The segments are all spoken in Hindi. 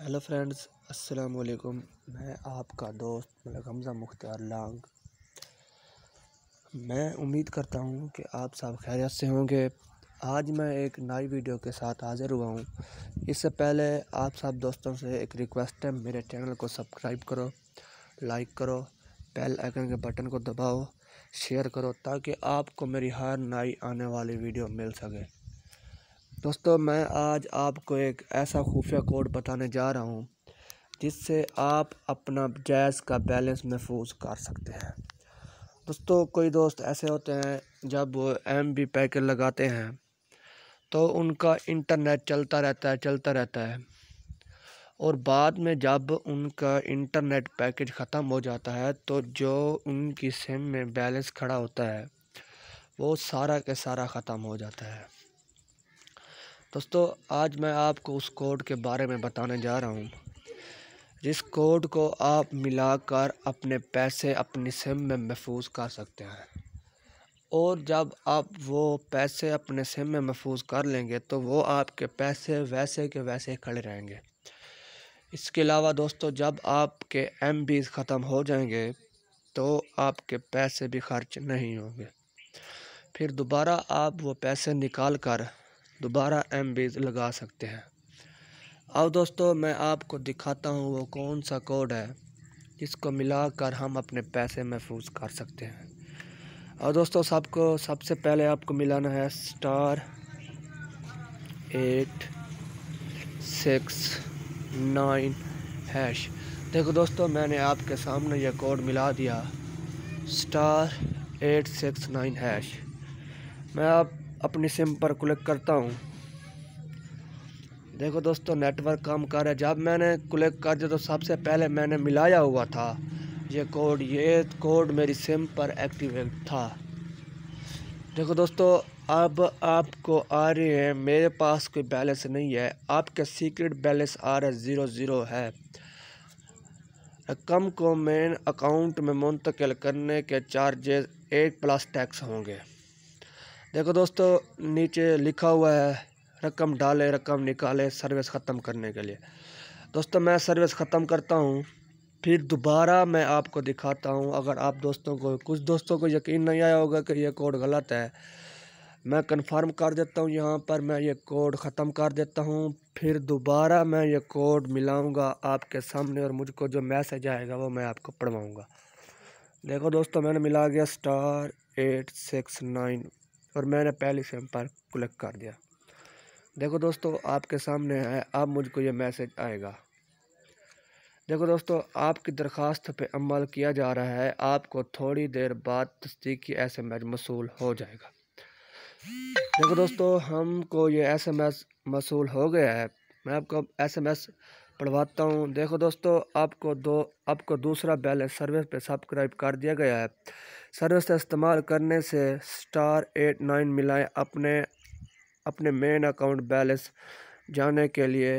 हेलो फ्रेंड्स अस्सलाम वालेकुम मैं आपका दोस्त मलक हमज़ा मुख्तार लांग मैं उम्मीद करता हूँ कि आप सब खैरियत से होंगे आज मैं एक नई वीडियो के साथ हाज़िर हुआ हूँ इससे पहले आप सब दोस्तों से एक रिक्वेस्ट है मेरे चैनल को सब्सक्राइब करो लाइक करो बेल आइकन के बटन को दबाओ शेयर करो ताकि आपको मेरी हर नई आने वाली वीडियो मिल सके दोस्तों मैं आज आपको एक ऐसा खुफिया कोड बताने जा रहा हूँ जिससे आप अपना गैस का बैलेंस महफूज कर सकते हैं दोस्तों कोई दोस्त ऐसे होते हैं जब एम बी पैकेट लगाते हैं तो उनका इंटरनेट चलता रहता है चलता रहता है और बाद में जब उनका इंटरनेट पैकेज ख़त्म हो जाता है तो जो उनकी सिम में बैलेंस खड़ा होता है वो सारा के सारा ख़त्म हो जाता है दोस्तों आज मैं आपको उस कोड के बारे में बताने जा रहा हूँ जिस कोड को आप मिलाकर अपने पैसे अपनी सिम में महफूज कर सकते हैं और जब आप वो पैसे अपने सिम में महफूज कर लेंगे तो वो आपके पैसे वैसे के वैसे खड़े रहेंगे इसके अलावा दोस्तों जब आपके एम ख़त्म हो जाएंगे तो आपके पैसे भी खर्च नहीं होंगे फिर दोबारा आप वो पैसे निकाल कर दोबारा एम बीज लगा सकते हैं अब दोस्तों मैं आपको दिखाता हूँ वो कौन सा कोड है जिसको मिलाकर हम अपने पैसे महफूज कर सकते हैं और दोस्तों सबको सबसे पहले आपको मिलाना है star eight six nine hash देखो दोस्तों मैंने आपके सामने यह कोड मिला दिया star eight six nine hash मैं आप अपनी सिम पर क्लिक करता हूँ देखो दोस्तों नेटवर्क काम कर रहा है जब मैंने क्लिक कर दिया तो सबसे पहले मैंने मिलाया हुआ था ये कोड ये कोड मेरी सिम पर एक्टिवेट था देखो दोस्तों अब आपको आ रही है मेरे पास कोई बैलेंस नहीं है आपका सीक्रेट बैलेंस आ रहा है ज़ीरो ज़ीरो है रकम को मेन अकाउंट में मुंतकिल करने के चार्जेस एट प्लस टैक्स होंगे देखो दोस्तों नीचे लिखा हुआ है रकम डाले रकम निकाले सर्विस ख़त्म करने के लिए दोस्तों मैं सर्विस ख़त्म करता हूँ फिर दोबारा मैं आपको दिखाता हूँ अगर आप दोस्तों को कुछ दोस्तों को यकीन नहीं आया होगा कि ये कोड गलत है मैं कंफर्म कर देता हूँ यहाँ पर मैं ये कोड ख़त्म कर देता हूँ फिर दोबारा मैं ये कोड मिलाऊँगा आपके सामने और मुझको जो मैसेज आएगा वो मैं आपको पढ़वाऊँगा देखो दोस्तों मैंने मिला गया स्टार एट सिक्स नाइन और मैंने पहले से पर क्लिक कर दिया देखो दोस्तों आपके सामने है अब मुझको ये मैसेज आएगा देखो दोस्तों आपकी दरख्वास्त पे अमल किया जा रहा है आपको थोड़ी देर बाद तस्दीकी एस एम एच मसूल हो जाएगा देखो दोस्तों हमको ये एस एम एस मसूल हो गया है मैं आपको एस एम एस पढ़वाता हूँ देखो दोस्तों आपको दो आपको दूसरा बैलेंस सर्विस पे सब्सक्राइब कर दिया गया है सर्विस इस्तेमाल करने से स्टार एट नाइन मिलाएँ अपने अपने मेन अकाउंट बैलेंस जाने के लिए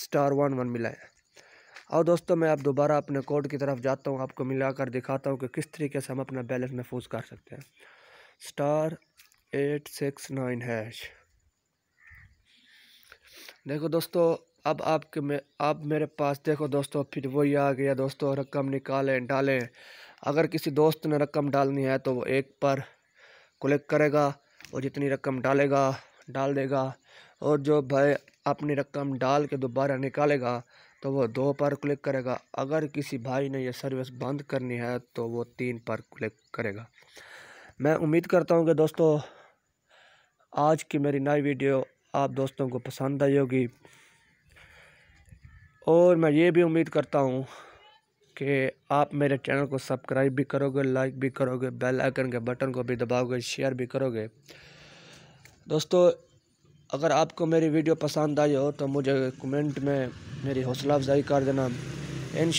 स्टार वन वन मिलाएँ और दोस्तों मैं आप दोबारा अपने कोड की तरफ जाता हूँ आपको मिला कर दिखाता हूँ कि किस तरीके से हम अपना बैलेंस महफूज कर सकते हैं star eight six nine hash देखो दोस्तों अब आपके में आप मेरे पास देखो दोस्तों फिर वही आ गया दोस्तों रकम निकालें डालें अगर किसी दोस्त ने रकम डालनी है तो वो एक पर क्लिक करेगा और जितनी रकम डालेगा डाल देगा और जो भाई अपनी रकम डाल के दोबारा निकालेगा तो वो दो पर क्लिक करेगा अगर किसी भाई ने यह सर्विस बंद करनी है तो वो तीन पर क्लिक करेगा मैं उम्मीद करता हूँ कि दोस्तों आज की मेरी नई वीडियो आप दोस्तों को पसंद आई होगी और मैं ये भी उम्मीद करता हूँ कि आप मेरे चैनल को सब्सक्राइब भी करोगे लाइक भी करोगे बेल आइकन के बटन को भी दबाओगे शेयर भी करोगे दोस्तों अगर आपको मेरी वीडियो पसंद आई हो तो मुझे कमेंट में मेरी हौसला अफजाई कर देना इन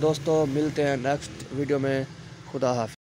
दोस्तों मिलते हैं नेक्स्ट वीडियो में खुदा हाफ